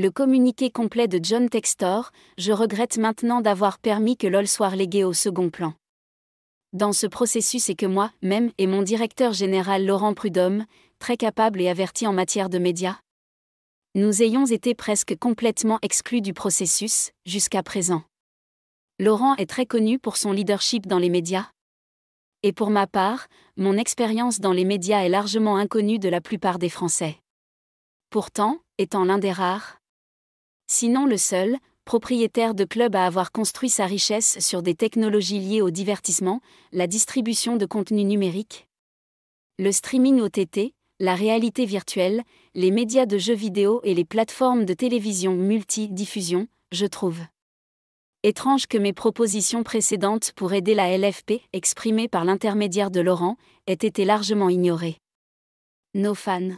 Le communiqué complet de John Textor, je regrette maintenant d'avoir permis que LOL soit relégué au second plan. Dans ce processus et que moi, même, et mon directeur général Laurent Prudhomme, très capable et averti en matière de médias, nous ayons été presque complètement exclus du processus, jusqu'à présent. Laurent est très connu pour son leadership dans les médias. Et pour ma part, mon expérience dans les médias est largement inconnue de la plupart des Français. Pourtant, étant l'un des rares, sinon le seul, propriétaire de club à avoir construit sa richesse sur des technologies liées au divertissement, la distribution de contenu numérique, le streaming OTT, la réalité virtuelle, les médias de jeux vidéo et les plateformes de télévision multi-diffusion, je trouve. Étrange que mes propositions précédentes pour aider la LFP, exprimées par l'intermédiaire de Laurent, aient été largement ignorées. Nos fans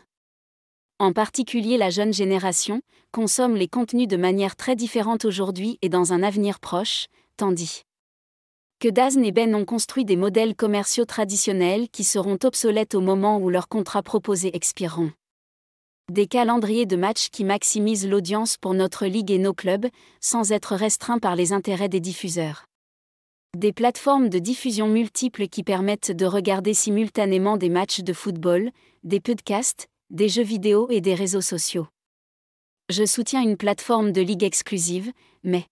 en particulier la jeune génération, consomme les contenus de manière très différente aujourd'hui et dans un avenir proche, tandis que Dazn et Ben ont construit des modèles commerciaux traditionnels qui seront obsolètes au moment où leurs contrats proposés expireront. Des calendriers de matchs qui maximisent l'audience pour notre ligue et nos clubs, sans être restreints par les intérêts des diffuseurs. Des plateformes de diffusion multiples qui permettent de regarder simultanément des matchs de football, des podcasts, des jeux vidéo et des réseaux sociaux. Je soutiens une plateforme de ligue exclusive, mais